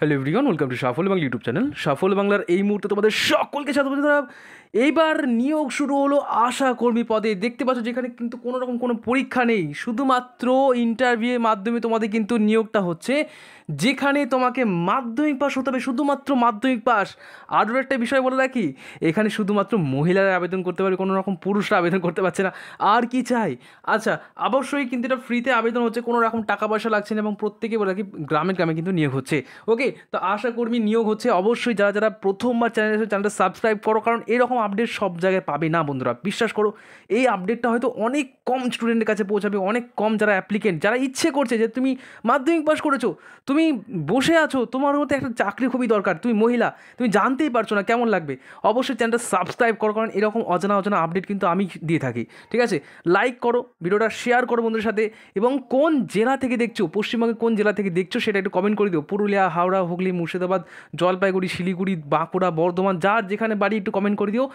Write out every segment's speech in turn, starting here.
hello everyone welcome to Safal Bangla YouTube channel Safal বাংলার এই মুহূর্তে তোমাদের সকলকে স্বাগত জানাব এইবার নিয়োগ শুরু হলো আশা কর্মী পদে দেখতে পাচ্ছ যেখানে কিন্তু কোনো রকম কোনো পরীক্ষা নেই শুধুমাত্র ইন্টারভিউয়ের মাধ্যমে তোমাদের কিন্তু নিয়োগটা হচ্ছে যেখানে তোমাকে মাধ্যমিক পাস হতে হবে শুধুমাত্র মাধ্যমিক পাস আরও একটা বিষয় বলে রাখি এখানে শুধুমাত্র মহিলারা আবেদন করতে পারে কোনো রকম পুরুষরা আবেদন করতে পারছে না আর কি চাই আচ্ছা অবশ্যই কিন্তু এটা ফ্রিতে আবেদন হচ্ছে কোনো রকম টাকা পয়সা লাগছে না এবং প্রত্যেকে বলে রাখি গ্রামে গ্রামে কিন্তু নিয়োগ হচ্ছে ওকে তো আশাকর্মী নিয়োগ হচ্ছে অবশ্যই যারা যারা প্রথমবার চ্যানেল চ্যানেলটা সাবস্ক্রাইব করো কারণ এরকম আপডেট সব জায়গায় পাবে না বন্ধুরা বিশ্বাস করো এই আপডেটটা হয়তো অনেক কম স্টুডেন্টের কাছে পৌঁছাবে অনেক কম যারা অ্যাপ্লিকেন্ট যারা ইচ্ছে করছে যে তুমি মাধ্যমিক পাস করেছো তুমি বসে আছো তোমার মধ্যে একটা চাকরি খুবই দরকার তুমি মহিলা তুমি জানতেই পারছো না কেমন লাগবে অবশ্যই চ্যানেলটা সাবস্ক্রাইব করো কারণ এরকম অজানা অজানা আপডেট কিন্তু আমি দিয়ে থাকি ঠিক আছে লাইক করো ভিডিওটা শেয়ার করো বন্ধুদের সাথে এবং কোন জেলা থেকে দেখছো পশ্চিমবঙ্গে কোন জেলা থেকে দেখছো সেটা একটু কমেন্ট করে দিও পুরুলিয়া হাওড়া হাওড়া হুগলি মুর্শিদাবাদ জলপাইগুড়ি শিলিগুড়ি বাঁকুড়া বর্ধমান যার যেখানে বাড়ি একটু কমেন্ট করে দিও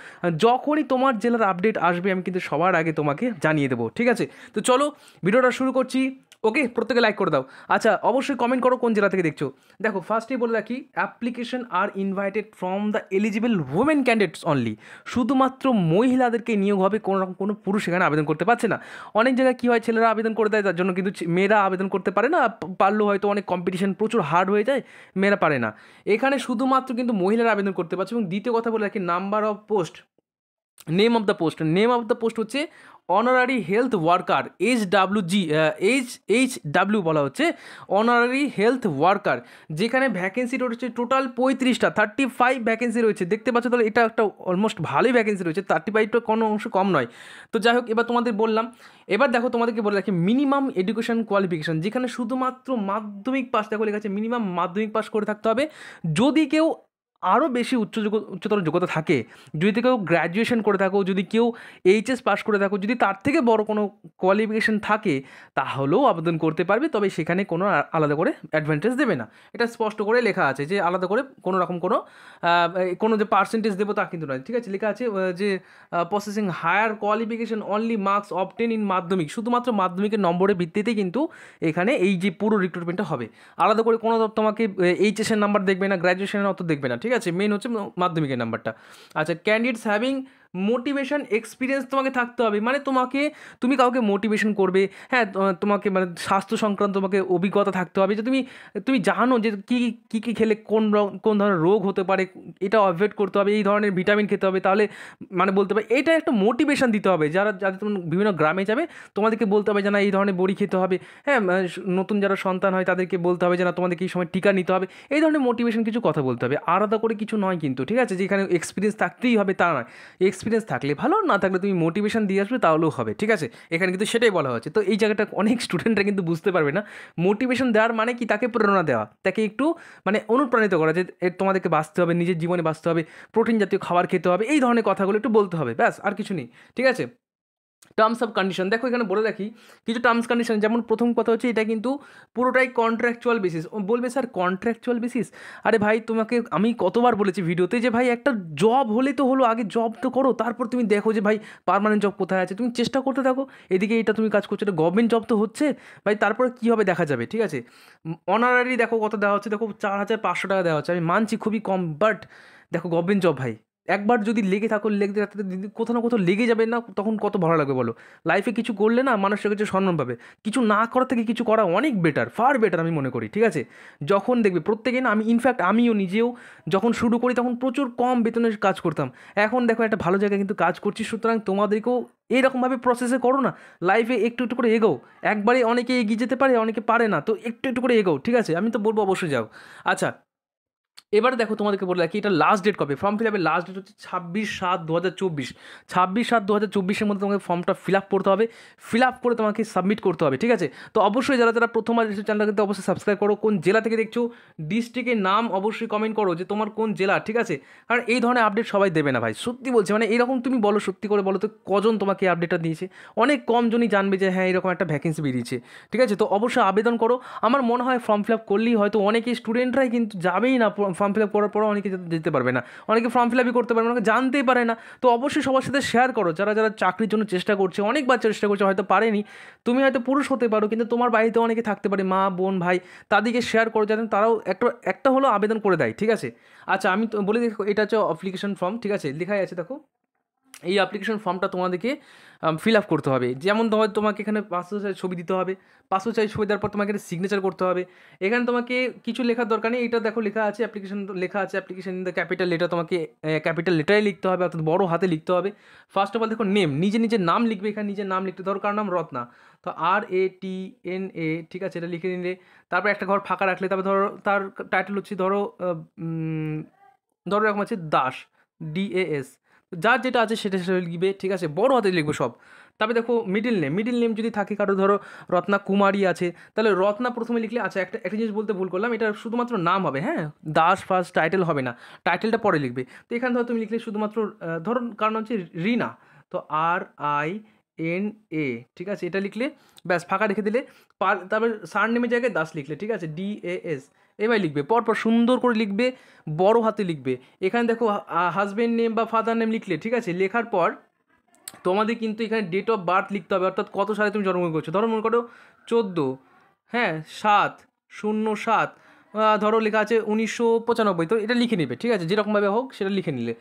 যখনই তোমার জেলার আপডেট আসবে আমি কিন্তু সবার আগে তোমাকে জানিয়ে দেবো ঠিক আছে তো চলো ভিডিওটা শুরু করছি ওকে প্রত্যেকে লাইক করে দাও আচ্ছা অবশ্যই কমেন্ট করো কোন জেলা থেকে দেখছো দেখো ফার্স্টেই বলে রাখি application are invited from the eligible women candidates only শুধুমাত্র মহিলাদেরকে নিয়োগ হবে কোনো রকম কোনো পুরুষ এখানে আবেদন করতে পারছে না অনেক জায়গায় কী হয় ছেলেরা আবেদন করে দেয় তার জন্য কিন্তু মেয়েরা আবেদন করতে পারে না পারলেও হয়তো অনেক কম্পিটিশন প্রচুর হার্ড হয়ে যায় মেয়েরা পারে না এখানে শুধুমাত্র কিন্তু মহিলারা আবেদন করতে পারছে এবং দ্বিতীয় কথা বলে রাখি number of post name of the post name of the post হচ্ছে honorary health worker H W G H H W বলা হচ্ছে অনারারি হেলথ ওয়ার্কার যেখানে ভ্যাকেন্সি রয়েছে টোটাল পঁয়ত্রিশটা থার্টি ফাইভ ভ্যাকেন্সি রয়েছে দেখতে পাচ্ছ তাহলে এটা একটা অলমোস্ট ভালোই ভ্যাকেন্সি রয়েছে থার্টি ফাইভটা কোনো অংশ কম নয় তো যাই হোক এবার তোমাদের বললাম এবার দেখো তোমাদেরকে বলে রাখি মিনিমাম এডুকেশন কোয়ালিফিকেশান যেখানে শুধুমাত্র মাধ্যমিক পাস দেখো লেখা আছে মিনিমাম মাধ্যমিক পাস করে থাকতে হবে যদি কেউ আরও বেশি উচ্চ উচ্চতর যোগ্যতা থাকে যদি কেউ গ্র্যাজুয়েশন করে থাকো যদি কেউ এইচএস পাস করে থাকো যদি তার থেকে বড় কোনো কোয়ালিফিকেশন থাকে তাহলেও আবেদন করতে পারবে তবে সেখানে কোনো আলাদা করে অ্যাডভান্টেজ দেবে না এটা স্পষ্ট করে লেখা আছে যে আলাদা করে কোনো রকম কোনো কোনো যে পার্সেন্টেজ দেবো তা কিন্তু নয় ঠিক আছে লেখা আছে যে processing higher qualification only marks obtain in Madhyamik শুধুমাত্র মাধ্যমিকের নম্বরের ভিত্তিতে কিন্তু এখানে এই যে পুরো রিক্রুটমেন্টটা হবে আলাদা করে কোনো তোমাকে এইচএসের নাম্বার দেখবে না গ্র্যাজুয়েশনের অত দেখবে না ঠিক আছে মেন হচ্ছে মাধ্যমিকের নাম্বারটা আচ্ছা ক্যান্ডিডেটস হ্যাভিং মোটিভেশান এক্সপিরিয়েন্স তোমাকে থাকতে হবে মানে তোমাকে তুমি কাউকে মোটিভেশন করবে হ্যাঁ তোমাকে মানে স্বাস্থ্য সংক্রান্ত তোমাকে অভিজ্ঞতা থাকতে হবে যে তুমি তুমি জানো যে কী কী কী খেলে কোন কোন ধরনের রোগ হতে পারে এটা অ্যাভয়েড করতে হবে এই ধরনের ভিটামিন খেতে হবে তাহলে মানে বলতে পারে এটা একটা মোটিভেশান দিতে হবে যারা যাদের তুমি বিভিন্ন গ্রামে যাবে তোমাদেরকে বলতে হবে যে না এই ধরনের বড়ি খেতে হবে হ্যাঁ মানে নতুন যারা সন্তান হয় তাদেরকে বলতে হবে যে না তোমাদেরকে এই সময় টিকা নিতে হবে এই ধরনের মোটিভেশন কিছু কথা বলতে হবে আলাদা করে কিছু নয় কিন্তু ঠিক আছে যেখানে এক্সপিরিয়েন্স থাকতেই হবে তা নয় এক্স এক্সপিরিয়েন্স থাকলে ভালো না থাকলে তুমি মোটিভেশন দিয়ে আসবে তাহলেও হবে ঠিক আছে এখানে কিন্তু সেটাই বলা হচ্ছে তো এই জায়গাটা অনেক স্টুডেন্টরা কিন্তু বুঝতে পারবে না মোটিভেশন দেওয়ার মানে কি তাকে প্রেরণা দেওয়া তাকে একটু মানে অনুপ্রাণিত করা যে তোমাদেরকে বাঁচতে হবে নিজের জীবনে বাঁচতে হবে প্রোটিন জাতীয় খাবার খেতে হবে এই ধরনের কথাগুলো একটু বলতে হবে ব্যাস আর কিছু নেই ঠিক আছে টার্মস অফ কন্ডিশন দেখো এখানে বলে রাখি কিছু টার্মস কন্ডিশন যেমন প্রথম কথা হচ্ছে এটা কিন্তু পুরোটাই কন্ট্রাকচুয়াল বেসিস বলবে স্যার কন্ট্রাকচুয়াল বেসিস আরে ভাই তোমাকে আমি কতবার বলেছি ভিডিওতে যে ভাই একটা জব হলে তো হলো আগে জব তো করো তারপর তুমি দেখো যে ভাই পারমানেন্ট জব কোথায় আছে তুমি চেষ্টা করতে থাকো এদিকে এটা তুমি কাজ করছো এটা গভর্নমেন্ট জব তো হচ্ছে ভাই তারপর কী হবে দেখা যাবে ঠিক আছে অনারারি দেখো কত দেওয়া হচ্ছে দেখো চার হাজার পাঁচশো টাকা দেওয়া হচ্ছে আমি মানছি খুবই কম বাট দেখো গভর্নমেন্ট জব ভাই একবার যদি লেগে থাকো লেগে থাকতে কোথাও না কোথাও লেগে যাবে না তখন কত ভালো লাগবে বলো লাইফে কিছু করলে না মানুষের কাছে সম্মান পাবে কিছু না করা থেকে কিছু করা অনেক বেটার ফার বেটার আমি মনে করি ঠিক আছে যখন দেখবে প্রত্যেকে না আমি ইনফ্যাক্ট আমিও নিজেও যখন শুরু করি তখন প্রচুর কম বেতনের কাজ করতাম এখন দেখো একটা ভালো জায়গায় কিন্তু কাজ করছি সুতরাং তোমাদেরকেও এইরকমভাবে প্রসেসে করো না লাইফে একটু একটু করে এগোও একবারে অনেকে এগিয়ে যেতে পারে অনেকে পারে না তো একটু একটু করে এগোও ঠিক আছে আমি তো বলবো অবশ্যই যাও আচ্ছা এবার দেখো তোমাদেরকে বলে রাখি এটা লাস্ট ডেট কবে ফর্ম ফিল আপের লাস্ট ডেট হচ্ছে ছাব্বিশ সাত দু হাজার চব্বিশ ছাব্বিশ সাত দু হাজার চব্বিশের মধ্যে তোমাকে ফর্মটা ফিল আপ করতে হবে ফিল আপ করে তোমাকে সাবমিট করতে হবে ঠিক আছে তো অবশ্যই যারা যারা প্রথমবার এসে চ্যানেলটা কিন্তু অবশ্যই সাবস্ক্রাইব করো কোন জেলা থেকে দেখছো ডিস্ট্রিক্টের নাম অবশ্যই কমেন্ট করো যে তোমার কোন জেলা ঠিক আছে কারণ এই ধরনের আপডেট সবাই দেবে না ভাই সত্যি বলছে মানে এরকম তুমি বলো সত্যি করে বলো তো কজন তোমাকে আপডেটটা দিয়েছে অনেক কমজনই জানবে যে হ্যাঁ এরকম একটা ভ্যাকেন্সি বেরিয়েছে ঠিক আছে তো অবশ্যই আবেদন করো আমার মনে হয় ফর্ম ফিল আপ করলেই হয়তো অনেকেই স্টুডেন্টরাই কিন্তু যাবেই না ফর্ম ফিল আপ করার পরও অনেকে যেতে পারবে না অনেকে ফর্ম ফিল আপই করতে পারবে অনেকে জানতেই পারে না তো অবশ্যই সবার সাথে শেয়ার করো যারা যারা চাকরির জন্য চেষ্টা করছে অনেক বাচ্চা চেষ্টা করছে হয়তো পারেনি তুমি হয়তো পুরুষ হতে পারো কিন্তু তোমার বাড়িতে অনেকে থাকতে পারে মা বোন ভাই তাদেরকে শেয়ার করো যাতে তারাও একটা একটা হলো আবেদন করে দেয় ঠিক আছে আচ্ছা আমি বলে দেখো এটা হচ্ছে অ্যাপ্লিকেশন ফর্ম ঠিক আছে লেখাই আছে দেখো এই অ্যাপ্লিকেশন ফর্মটা তোমাদেরকে ফিল আপ করতে হবে যেমন ধর তোমাকে এখানে পাসপোর্ট সাইজ ছবি দিতে হবে পাসপোর্ট সাইজ ছবি দেওয়ার পর তোমাকে সিগনেচার করতে হবে এখানে তোমাকে কিছু লেখার দরকার নেই এটা দেখো লেখা আছে অ্যাপ্লিকেশন লেখা আছে application in the capital letter তোমাকে ক্যাপিটাল লেটারে লিখতে হবে অর্থাৎ বড় হাতে লিখতে হবে ফার্স্ট অফ অল দেখো নেম নিজে নিজের নাম লিখবে এখানে নিজের নাম লিখতে ধরো কার নাম রত্না তো আর এ টি এন এ ঠিক আছে এটা লিখে নিলে তারপর একটা ঘর ফাঁকা রাখলে তারপর ধরো তার টাইটেল হচ্ছে ধরো ধরো এরকম আছে দাস ডিএএস যার যেটা আছে সেটা সেটা লিখবে ঠিক আছে বড় হাতে লিখবে সব তারপরে দেখো মিডিল নেম মিডিল নেম যদি থাকে কারো ধরো রত্না কুমারী আছে তাহলে রত্না প্রথমে লিখলে আচ্ছা একটা একটা জিনিস বলতে ভুল করলাম এটা শুধুমাত্র নাম হবে হ্যাঁ দাস ফার্স্ট টাইটেল হবে না টাইটেলটা পরে লিখবে তো এখানে ধরো তুমি লিখলে শুধুমাত্র ধরো কারণ হচ্ছে রিনা তো আর আই এন এ ঠিক আছে এটা লিখলে ব্যাস ফাঁকা রেখে দিলে পার তারপর সার নেমের জায়গায় দাস লিখলে ঠিক আছে ডি এ এস এবার লিখবে পরপর সুন্দর করে লিখবে বড় হাতে লিখবে এখানে দেখো হাজব্যান্ড নেম বা ফাদার নেম লিখলে ঠিক আছে লেখার পর তোমাদের কিন্তু এখানে ডেট অফ বার্থ লিখতে হবে অর্থাৎ কত সালে তুমি জন্মগ্রহণ করছো ধরো মনে করো চোদ্দো হ্যাঁ সাত শূন্য সাত ধরো লেখা আছে উনিশশো পঁচানব্বই তো এটা লিখে নেবে ঠিক আছে যেরকমভাবে হোক সেটা লিখে নিলে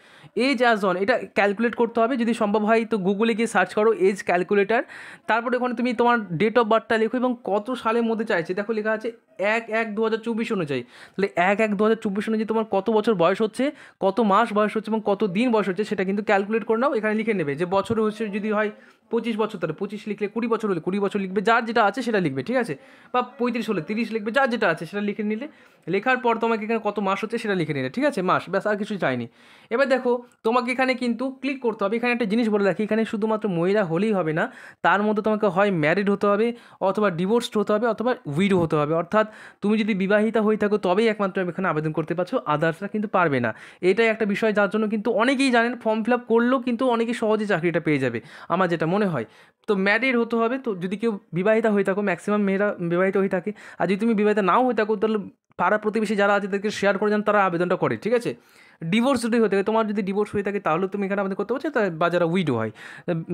এজ অ্যাজ অন এটা ক্যালকুলেট করতে হবে যদি সম্ভব হয় তো গুগলে গিয়ে সার্চ করো এজ ক্যালকুলেটার তারপরে ওখানে তুমি তোমার ডেট অফ বার্থটা লেখো এবং কত সালের মধ্যে চাইছে দেখো লেখা আছে এক এক দু হাজার চব্বিশ অনুযায়ী তাহলে এক এক দু হাজার চব্বিশ অনুযায়ী তোমার কত বছর বয়স হচ্ছে কত মাস বয়স হচ্ছে এবং কত দিন বয়স হচ্ছে সেটা কিন্তু ক্যালকুলেট করে নাও এখানে লিখে নেবে যে বছর হচ্ছে যদি হয় পঁচিশ বছর তাহলে পঁচিশ লিখলে কুড়ি বছর হলে কুড়ি বছর লিখবে যার যেটা আছে সেটা লিখবে ঠিক আছে বা পঁয়ত্রিশ হলে তিরিশ লিখবে যার যেটা আছে সেটা লিখে নিলে লেখার পর তোমাকে এখানে কত মাস হচ্ছে সেটা লিখে নিলে ঠিক আছে মাস ব্যাস আর কিছু চাইনি এবার দেখো তোমাকে এখানে কিন্তু ক্লিক করতে হবে এখানে একটা জিনিস বলে রাখি এখানে শুধুমাত্র মহিলা হলেই হবে না তার মধ্যে তোমাকে হয় ম্যারিড হতে হবে অথবা ডিভোর্সড হতে হবে অথবা উইডো হতে হবে অর্থাৎ তুমি যদি বিবাহিতা হয়ে থাকো তবেই একমাত্র আমি এখানে আবেদন করতে পারছো আদার্সরা কিন্তু পারবে না এটাই একটা বিষয় যার জন্য কিন্তু অনেকেই জানেন ফর্ম ফিল আপ করলেও কিন্তু অনেকেই সহজে চাকরিটা পেয়ে যাবে আমার যেটা মনে হয় তো ম্যারিড হতে হবে তো যদি কেউ বিবাহিতা হয়ে থাকো ম্যাক্সিমাম মেয়েরা বিবাহিত হয়ে থাকে আর যদি তুমি বিবাহিতা নাও হয়ে থাকো তাহলে পাড়া প্রতিবেশী যারা আছে তাদেরকে শেয়ার করে যান তারা আবেদনটা করে ঠিক আছে ডিভোর্স যদি হয়ে থাকে তোমার যদি ডিভোর্স হয়ে থাকে তাহলে তুমি এখানে আবেদন করতে পারছো বা যারা উইডো হয়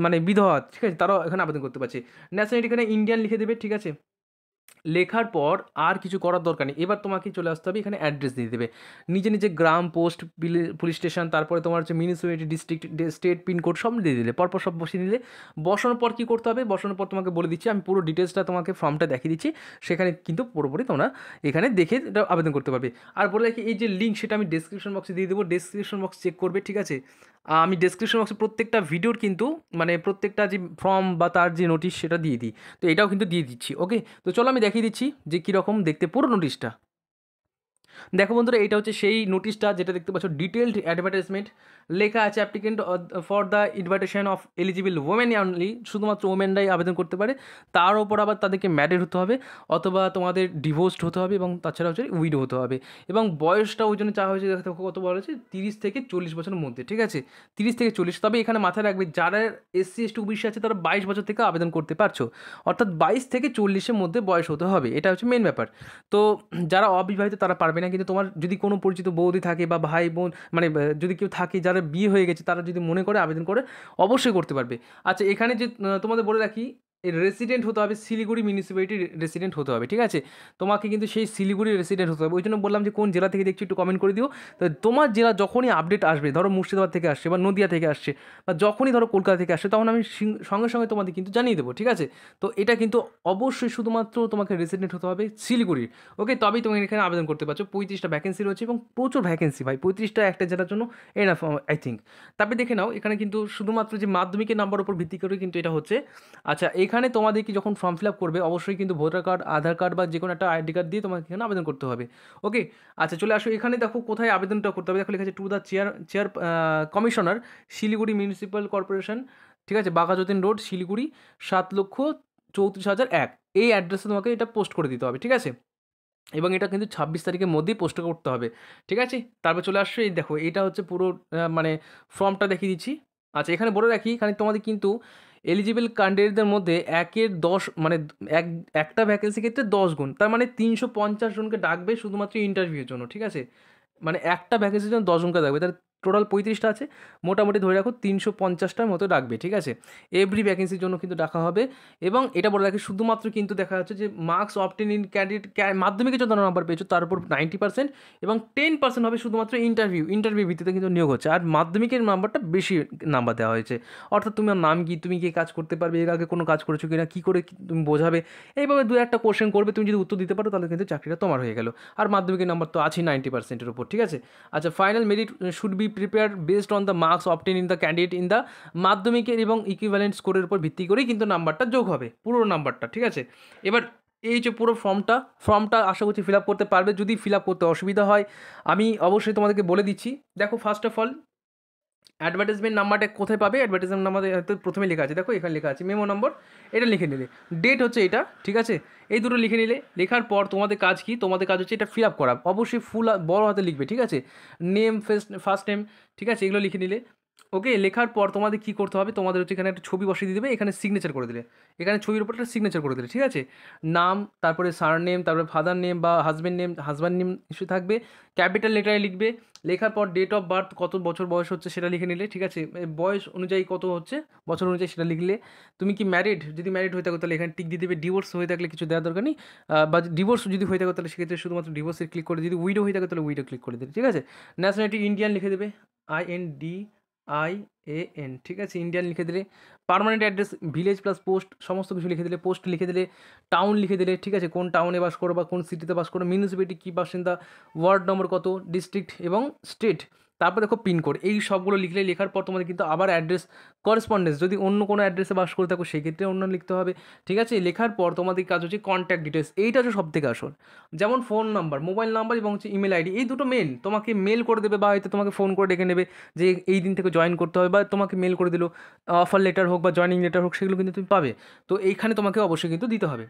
মানে বিধবা ঠিক আছে তারাও এখানে আবেদন করতে পারছে ন্যাশনালিটি এখানে ইন্ডিয়ান লিখে দেবে ঠিক আছে লেখার পর আর কিছু করার দরকার নেই এবার তোমাকে চলে আসতে হবে এখানে অ্যাড্রেস দিয়ে দেবে নিজে নিজে গ্রাম পোস্ট পুলিশ স্টেশন তারপরে তোমার হচ্ছে মিউনিসিপ্যালিটি ডিস্ট্রিক্ট স্টেট পিনকোড সব দিয়ে দিলে পরপর সব বসিয়ে নিলে বসানোর পর কী করতে হবে বসানোর পর তোমাকে বলে দিচ্ছি আমি পুরো ডিটেলসটা তোমাকে ফর্মটা দেখিয়ে দিচ্ছি সেখানে কিন্তু পুরোপুরি তোমরা এখানে দেখে এটা আবেদন করতে পারবে আর বলে রাখি এই যে লিঙ্ক সেটা আমি ডিসক্রিপশন বক্সে দিয়ে দেবো ডিসক্রিপশন বক্স চেক করবে ঠিক আছে আমি ডিসক্রিপশন বক্সে প্রত্যেকটা ভিডিওর কিন্তু মানে প্রত্যেকটা যে ফর্ম বা তার যে নোটিশ সেটা দিয়ে দিই তো এটাও কিন্তু দিয়ে দিচ্ছি ওকে তো চলো আমি আমি দেখিয়ে দিচ্ছি যে কীরকম দেখতে পুরো নোটিশটা দেখো বন্ধুরা এটা হচ্ছে সেই নোটিশটা যেটা দেখতে পাচ্ছ ডিটেলড অ্যাডভার্টাইজমেন্ট লেখা আছে applicant for the invitation of eligible women only শুধুমাত্র ওমেনরাই আবেদন করতে পারে তার ওপর আবার তাদেরকে ম্যারিড হতে হবে অথবা তোমাদের ডিভোর্সড হতে হবে এবং তাছাড়া হচ্ছে উইডো হতে হবে এবং বয়সটা ওই জন্য চাওয়া হয়েছে দেখো কত বড় হয়েছে তিরিশ থেকে চল্লিশ বছরের মধ্যে ঠিক আছে তিরিশ থেকে চল্লিশ তবে এখানে মাথায় রাখবে যারা এসসি এস টু বিশ আছে তারা বাইশ বছর থেকে আবেদন করতে পারছো অর্থাৎ বাইশ থেকে চল্লিশের মধ্যে বয়স হতে হবে এটা হচ্ছে মেন ব্যাপার তো যারা অবিবাহিত তারা পারবে না কিন্তু তোমার যদি কোনো পরিচিত বৌদি থাকে বা ভাই বোন মানে যদি কেউ থাকে যারা বিয়ে হয়ে গেছে তারা যদি মনে করে আবেদন করে অবশ্যই করতে পারবে আচ্ছা এখানে যে তোমাদের বলে রাখি রেসিডেন্ট হতে হবে শিলিগুড়ি মিউনিসিপ্যালিটির রেসিডেন্ট হতে হবে ঠিক আছে তোমাকে কিন্তু সেই শিলিগুড়ির রেসিডেন্ট হতে হবে ওই জন্য বললাম যে কোন জেলা থেকে দেখছি একটু কমেন্ট করে দিও তো তোমার জেলা যখনই আপডেট আসবে ধরো মুর্শিদাবাদ থেকে আসছে বা নদিয়া থেকে আসছে বা যখনই ধরো কলকাতা থেকে আসছে তখন আমি সঙ্গে সঙ্গে তোমাদের কিন্তু জানিয়ে দেবো ঠিক আছে তো এটা কিন্তু অবশ্যই শুধুমাত্র তোমাকে রেসিডেন্ট হতে হবে শিলিগুড়ির ওকে তবেই তুমি এখানে আবেদন করতে পারছো পঁয়ত্রিশটা ভ্যাকেন্সি রয়েছে এবং প্রচুর ভ্যাকেন্সি ভাই পঁয়ত্রিশটা একটা জেলার জন্য এনাফ আই থিঙ্ক তারপরে দেখে নাও এখানে কিন্তু শুধুমাত্র যে মাধ্যমিকের নাম্বার উপর ভিত্তি করে কিন্তু এটা হচ্ছে আচ্ছা এই এখানে তোমাদেরকে যখন ফর্ম ফিল আপ করবে অবশ্যই কিন্তু ভোটার কার্ড আধার কার্ড বা যে কোনো একটা আইডি কার্ড দিয়ে তোমাকে এখানে আবেদন করতে হবে ওকে আচ্ছা চলে আসো এখানে দেখো কোথায় আবেদনটা করতে হবে দেখো লেখা আছে to the chair chair commissioner Siliguri municipal corporation ঠিক আছে বাঘাযতীন রোড শিলিগুড়ি সাত লক্ষ চৌত্রিশ হাজার এক এই অ্যাড্রেসে তোমাকে এটা পোস্ট করে দিতে হবে ঠিক আছে এবং এটা কিন্তু ছাব্বিশ তারিখের মধ্যেই পোস্ট করতে হবে ঠিক আছে তারপর চলে আসছে এই দেখো এটা হচ্ছে পুরো মানে ফর্মটা দেখিয়ে দিচ্ছি আচ্ছা এখানে বলে রাখি এখানে তোমাদের কিন্তু এলিজিবল ক্যান্ডিডেটদের মধ্যে একের দশ মানে এক একটা ভ্যাকেন্সি ক্ষেত্রে দশ গুণ তার মানে তিনশো পঞ্চাশ জনকে ডাকবে শুধুমাত্র ইন্টারভিউর জন্য ঠিক আছে মানে একটা ভ্যাকেন্সির জন্য দশ জনকে ডাকবে তার টোটাল পঁয়ত্রিশটা আছে মোটামুটি ধরে রাখো তিনশো পঞ্চাশটার মতো ডাকবে ঠিক আছে এভরি ভ্যাকেন্সির জন্য কিন্তু ডাকা হবে এবং এটা বলে রাখি শুধুমাত্র কিন্তু দেখা যাচ্ছে যে মার্কস অপটেন ইন ক্যান্ডিডেট মাধ্যমিকে যত নাম্বার পেয়েছো তার উপর নাইনটি পার্সেন্ট এবং টেন পার্সেন্ট হবে শুধুমাত্র ইন্টারভিউ ইন্টারভিউ ভিত্তিতে কিন্তু নিয়োগ হচ্ছে আর মাধ্যমিকের নাম্বারটা বেশি নাম্বার দেওয়া হয়েছে অর্থাৎ তোমার নাম কি তুমি কি কাজ করতে পারবে এর আগে কোনো কাজ করেছো কি না কী করে তুমি বোঝাবে এইভাবে দু একটা কোশ্চেন করবে তুমি যদি উত্তর দিতে পারো তাহলে কিন্তু চাকরিটা তোমার হয়ে গেল আর মাধ্যমিকের নাম্বার তো আছেই নাইনটি পার্সেন্টের উপর ঠিক আছে আচ্ছা final merit should be prepare based on the marks obtain in the candidate in the মাধ্যমিকের এবং ইকুইভ্যালেন্ট স্কোরের উপর ভিত্তি করেই কিন্তু নাম্বারটা যোগ হবে পুরো নাম্বারটা ঠিক আছে এবার এই যে পুরো ফর্মটা ফর্মটা আশা করছি ফিল করতে পারবে যদি ফিল করতে অসুবিধা হয় আমি অবশ্যই তোমাদেরকে বলে দিচ্ছি দেখো ফার্স্ট অফ অল অ্যাডভার্টাইজমেন্ট নাম্বারটা কোথায় পাবে অ্যাডভার্টাইজমেন্ট নাম্বার হয়তো প্রথমে লেখা আছে দেখো এখানে লেখা আছে মেমো নম্বর এটা লিখে নিলে ডেট হচ্ছে এটা ঠিক আছে এই দুটো লিখে নিলে লেখার পর তোমাদের কাজ কি তোমাদের কাজ হচ্ছে এটা ফিল আপ করা অবশ্যই ফুল বড় হাতে লিখবে ঠিক আছে নেম ফেস্ট ফার্স্ট নেম ঠিক আছে এগুলো লিখে নিলে ওকে লেখার পর তোমাদের কী করতে হবে তোমাদের হচ্ছে এখানে একটা ছবি বসিয়ে দিয়ে দেবে এখানে সিগনেচার করে দিলে এখানে ছবির উপর একটা সিগনেচার করে দিলে ঠিক আছে নাম তারপরে সার নেম তারপরে ফাদার নেম বা husband name husband name issue থাকবে ক্যাপিটাল লেটারে লিখবে লেখার পর ডেট অফ বার্থ কত বছর বয়স হচ্ছে সেটা লিখে নিলে ঠিক আছে বয়স অনুযায়ী কত হচ্ছে বছর অনুযায়ী সেটা লিখলে তুমি কি ম্যারিড যদি ম্যারিড হয়ে থাকো তাহলে এখানে টিক দিয়ে দেবে ডিভোর্স হয়ে থাকলে কিছু দেওয়ার দরকার নেই বা ডিভোর্স যদি হয়ে থাকো তাহলে সেক্ষেত্রে শুধুমাত্র ডিভোর্সের ক্লিক করে যদি উইডো হয়ে থাকে তাহলে উইডো ক্লিক করে দেবে ঠিক আছে ন্যাশনালিটি ইন্ডিয়ান লিখে দেবে I N D I A N ঠিক আছে ইন্ডিয়ান লিখে দিলে permanent address village plus post সমস্ত কিছু লিখে দিলে পোস্ট লিখে দিলে টাউন লিখে দিলে ঠিক আছে কোন টাউনে বাস করো বা কোন সিটিতে বাস করো মিউনিসিপ্যালিটি কী বাসিন্দা ওয়ার্ড নম্বর কত ডিস্ট্রিক্ট এবং স্টেট তারপর দেখো পিনকোড এই সবগুলো লিখলে লেখার পর তোমাদের কিন্তু আবার অ্যাড্রেস করেসপন্ডেন্স যদি অন্য কোনো অ্যাড্রেসে বাস করে থাকো সেক্ষেত্রে অন্য লিখতে হবে ঠিক আছে লেখার পর তোমাদের কাজ হচ্ছে কন্ট্যাক্ট ডিটেলস এইটা হচ্ছে সবথেকে আসল যেমন ফোন নাম্বার মোবাইল নাম্বার এবং হচ্ছে ইমেল আইডি এই দুটো মেল তোমাকে মেল করে দেবে বা হয়তো তোমাকে ফোন করে ডেকে নেবে যে এই দিন থেকে জয়েন করতে হবে বা তোমাকে মেল করে দিল অফার লেটার হোক বা জয়নিং লেটার হোক সেগুলো কিন্তু তুমি পাবে তো এইখানে তোমাকে অবশ্যই কিন্তু দিতে হবে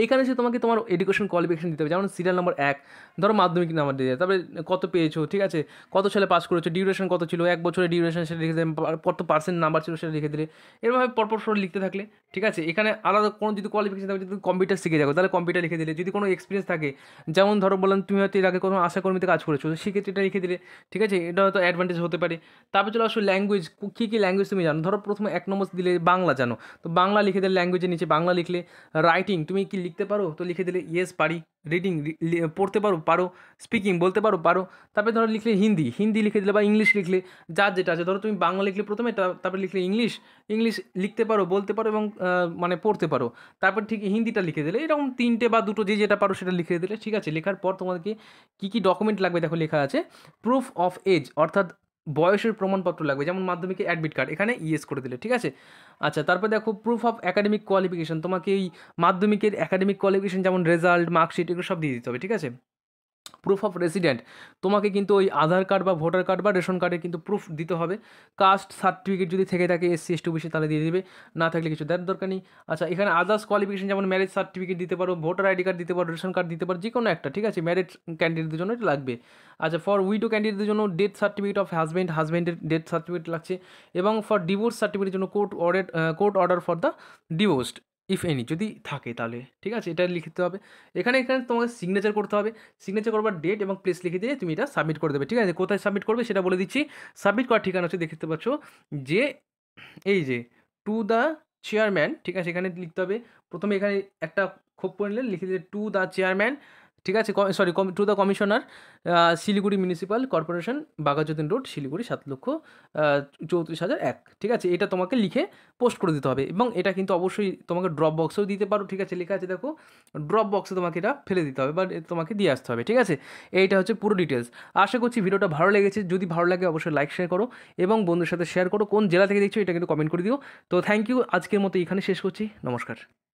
এইখানে সে তোমাকে তোমার এডুকেশন কোয়ালিফিকেশন দিতে হবে যেমন সিরিয়াল নম্বর এক ধরো মাধ্যমিক নাম্বার দিয়ে তারপরে কত পেয়েছো ঠিক আছে কত সালে পাস করেছো ডিউরেশন কত ছিল এক বছরের ডিউরেশন সেটা লিখে দিলে কত পার্সেন্ট নাম্বার ছিল সেটা লিখে দিলে এরভাবে পরপর সরে লিখতে থাকলে ঠিক আছে এখানে আলাদা কোনো যদি কোয়ালিফিকেশন থাকে যদি কম্পিউটার শিখে যাবো তাহলে কম্পিউটার লিখে দিলে যদি কোনো এক্সপিরিয়েন্স থাকে যেমন ধরো বললাম তুমি হয়তো এর আগে কোনো আশাকর্মীতে কাজ করেছো সেক্ষেত্রে এটা লিখে দিলে ঠিক আছে এটা হয়তো অ্যাডভান্টেজ হতে পারে তারপর চলে আসো ল্যাঙ্গুয়েজ কী কী ল্যাঙ্গুয়েজ তুমি জানো ধরো প্রথমে এক নম্বর দিলে বাংলা জানো তো বাংলা লিখে দিলে ল্যাঙ্গুয়েজের নিচে বাংলা লিখলে রাইটিং তুমি কি লিখতে পারো তো লিখে দিলে ইয়েস পারি রিডিং পড়তে পারো পারো স্পিকিং বলতে পারো পারো তারপরে ধরো লিখলে হিন্দি হিন্দি লিখে দিলে বা ইংলিশ লিখলে যার যেটা আছে ধরো তুমি বাংলা লিখলে প্রথমে তারপরে লিখলে ইংলিশ ইংলিশ লিখতে পারো বলতে পারো এবং মানে পড়তে পারো তারপর ঠিক হিন্দিটা লিখে দিলে এরকম তিনটে বা দুটো যে যেটা পারো সেটা লিখে দিলে ঠিক আছে লেখার পর তোমাদেরকে কী কী ডকুমেন্ট লাগবে দেখো লেখা আছে প্রুফ অফ এজ অর্থাৎ বয়সের প্রমাণপত্র লাগবে যেমন মাধ্যমিকে অ্যাডমিট কার্ড এখানে ইএস করে দিলে ঠিক আছে আচ্ছা তারপর দেখো প্রুফ অফ অ্যাকাডেমিক কোয়ালিফিকেশান তোমাকে এই মাধ্যমিকের অ্যাকাডেমিক কোয়ালিফিকেশান যেমন রেজাল্ট মার্কশিট এগুলো সব দিয়ে দিতে হবে ঠিক আছে প্রুফ অফ রেসিডেন্ট তোমাকে কিন্তু ওই আধার কার্ড বা ভোটার কার্ড বা রেশন কার্ডের কিন্তু প্রুফ দিতে হবে কাস্ট সার্টিফিকেট যদি থেকে থাকে এসসি টু ওবিসি তাহলে দিয়ে দেবে না থাকলে কিছু দেওয়ার দরকার নেই আচ্ছা এখানে আদার্স কোয়ালিফিকেশন যেমন ম্যারেজ সার্টিফিকেট দিতে পারো ভোটার আইডি কার্ড দিতে পারো রেশন কার্ড দিতে পারো যে কোনো একটা ঠিক আছে ম্যারেজ ক্যান্ডিডেটের জন্য এটা লাগবে আচ্ছা ফর উইডো ক্যান্ডিডেটের জন্য ডেথ সার্টিফিকেট অফ হাজব্যান্ড হাজব্যান্ডের ডেথ সার্টিফিকেট লাগছে এবং ফর ডিভোর্স সার্টিফিকেটের জন্য court order court order for the divorced if any যদি থাকে তাহলে ঠিক আছে এটা লিখতে হবে এখানে এখানে তোমাকে সিগনেচার করতে হবে সিগনেচার করবার ডেট এবং প্লেস লিখে দিয়ে তুমি এটা সাবমিট করে দেবে ঠিক আছে কোথায় সাবমিট করবে সেটা বলে দিচ্ছি সাবমিট করার ঠিকানা হচ্ছে দেখতে পাচ্ছ যে এই যে টু দ্য চেয়ারম্যান ঠিক আছে এখানে লিখতে হবে প্রথমে এখানে একটা খোপ করে লিখে দিলে টু দ্য চেয়ারম্যান ঠিক আছে sorry to the commissioner Siliguri municipal corporation Baghajatin road Siliguri সাত লক্ষ চৌত্রিশ হাজার এক ঠিক আছে এটা তোমাকে লিখে পোস্ট করে দিতে হবে এবং এটা কিন্তু অবশ্যই তোমাকে ড্রপ বক্সেও দিতে পারো ঠিক আছে লেখা আছে দেখো ড্রপ বক্সে তোমাকে এটা ফেলে দিতে হবে বা তোমাকে দিয়ে আসতে হবে ঠিক আছে এইটা হচ্ছে পুরো ডিটেলস আশা করছি ভিডিওটা ভালো লেগেছে যদি ভালো লাগে অবশ্যই লাইক শেয়ার করো এবং বন্ধুর সাথে শেয়ার করো কোন জেলা থেকে দেখছো এটা কিন্তু কমেন্ট করে দিও তো থ্যাংক ইউ আজকের মতো এখানে শেষ করছি নমস্কার